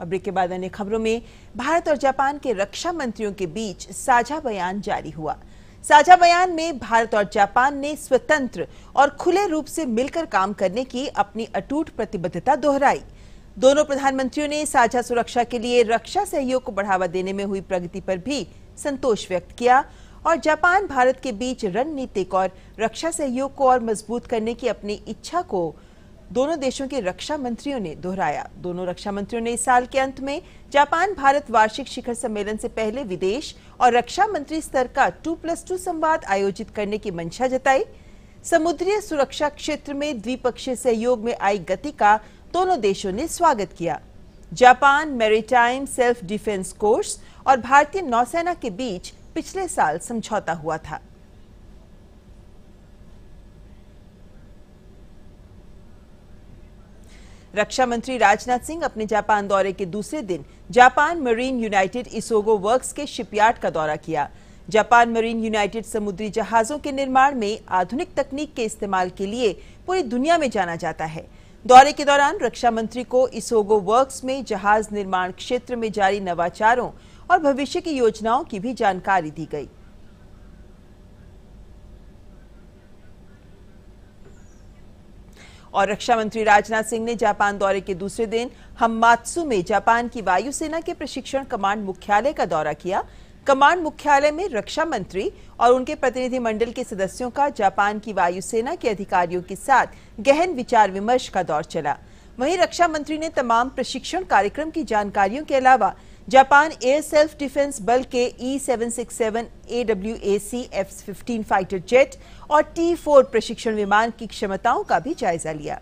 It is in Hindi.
और ब्रेक के बाद अन्य खबरों में भारत और जापान के रक्षा मंत्रियों के बीच साझा बयान जारी हुआ साझा बयान में भारत और जापान ने स्वतंत्र और खुले रूप से मिलकर काम करने की अपनी अटूट प्रतिबद्धता दोहराई दोनों प्रधानमंत्रियों ने साझा सुरक्षा के लिए रक्षा सहयोग को बढ़ावा देने में हुई प्रगति पर भी संतोष व्यक्त किया और जापान भारत के बीच रणनीतिक और रक्षा सहयोग को और मजबूत करने की अपनी इच्छा को दोनों देशों के रक्षा मंत्रियों ने दोहराया दोनों रक्षा मंत्रियों ने इस साल के अंत में जापान भारत वार्षिक शिखर सम्मेलन से पहले विदेश और रक्षा मंत्री स्तर का टू प्लस टू संवाद आयोजित करने की मंशा जताई समुद्रीय सुरक्षा क्षेत्र में द्विपक्षीय सहयोग में आई गति का दोनों देशों ने स्वागत किया Japan maritime self defence force और भारतीय नौसेना के बीच पिछले साल समझौता हुआ था रक्षा मंत्री राजनाथ सिंह अपने जापान दौरे के दूसरे दिन Japan Marine United Isogo works के शिपयार्ड का दौरा किया जापान मरीन यूनाइटेड समुद्री जहाजों के निर्माण में आधुनिक तकनीक के इस्तेमाल के लिए पूरी दुनिया में जाना जाता है दौरे के दौरान रक्षा मंत्री को इसोगो वर्क्स में जहाज निर्माण क्षेत्र में जारी नवाचारों और भविष्य की योजनाओं की भी जानकारी दी गई और रक्षा मंत्री राजनाथ सिंह ने जापान दौरे के दूसरे दिन हम्मात्सु में जापान की वायुसेना के प्रशिक्षण कमांड मुख्यालय का दौरा किया कमांड मुख्यालय में रक्षा मंत्री और उनके प्रतिनिधिमंडल के सदस्यों का जापान की वायुसेना के अधिकारियों के साथ गहन विचार विमर्श का दौर चला वहीं रक्षा मंत्री ने तमाम प्रशिक्षण कार्यक्रम की जानकारियों के अलावा जापान एयर सेल्फ डिफेंस बल के E seven six seven A W A C F fifteen fighter jet और टी फोर प्रशिक्षण विमान की क्षमताओं का भी जायजा लिया